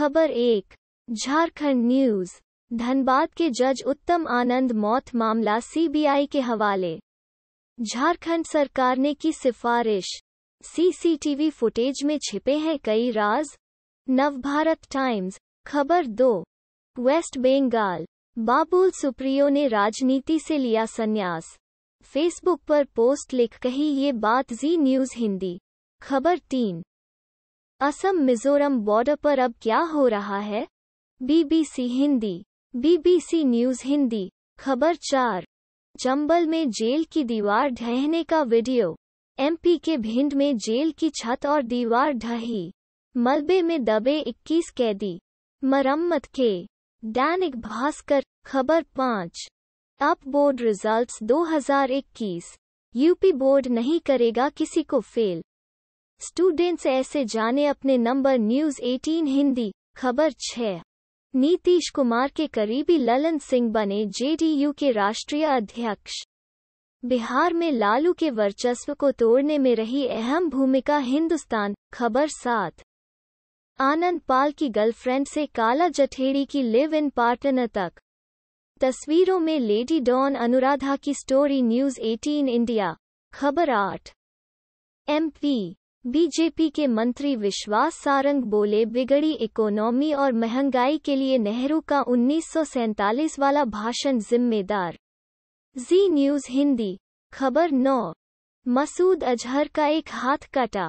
खबर एक झारखंड न्यूज धनबाद के जज उत्तम आनंद मौत मामला सीबीआई के हवाले झारखंड सरकार ने की सिफारिश सीसीटीवी फुटेज में छिपे हैं कई राज नवभारत टाइम्स खबर दो वेस्ट बंगाल बाबुल सुप्रियो ने राजनीति से लिया संन्यास फेसबुक पर पोस्ट लिख कही ये बात जी न्यूज हिंदी खबर तीन असम मिजोरम बॉर्डर पर अब क्या हो रहा है BBC Hindi BBC news Hindi खबर चार चंबल में जेल की दीवार ढहने का वीडियो एमपी के भिंड में जेल की छत और दीवार ढही मलबे में दबे 21 कैदी मरम्मत के दैनिक भास्कर खबर पाँच UP board results 2021 UP board नहीं करेगा किसी को फेल स्टूडेंट्स ऐसे जाने अपने नंबर न्यूज 18 हिंदी खबर 6 नीतीश कुमार के करीबी ललन सिंह बने जेडीयू के राष्ट्रीय अध्यक्ष बिहार में लालू के वर्चस्व को तोड़ने में रही अहम भूमिका हिंदुस्तान खबर सात आनंद पाल की गर्लफ्रेंड से काला जठेड़ी की लिव इन पार्टनर तक तस्वीरों में लेडी डॉन अनुराधा की स्टोरी न्यूज 18 इंडिया खबर आठ एमपी बीजेपी के मंत्री विश्वास सारंग बोले बिगड़ी इकोनॉमी और महंगाई के लिए नेहरू का उन्नीस वाला भाषण जिम्मेदार जी न्यूज हिंदी खबर नौ मसूद अजहर का एक हाथ कटा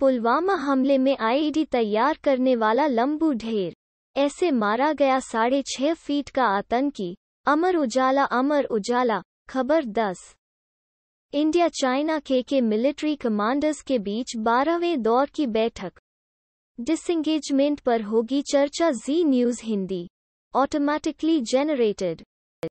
पुलवामा हमले में आईईडी तैयार करने वाला लंबू ढेर ऐसे मारा गया साढ़े छह फीट का आतंकी अमर उजाला अमर उजाला खबर दस इंडिया चाइना के के मिलिट्री कमांडर्स के बीच बारहवें दौर की बैठक डिसंगेजमेंट पर होगी चर्चा Zee news Hindi automatically generated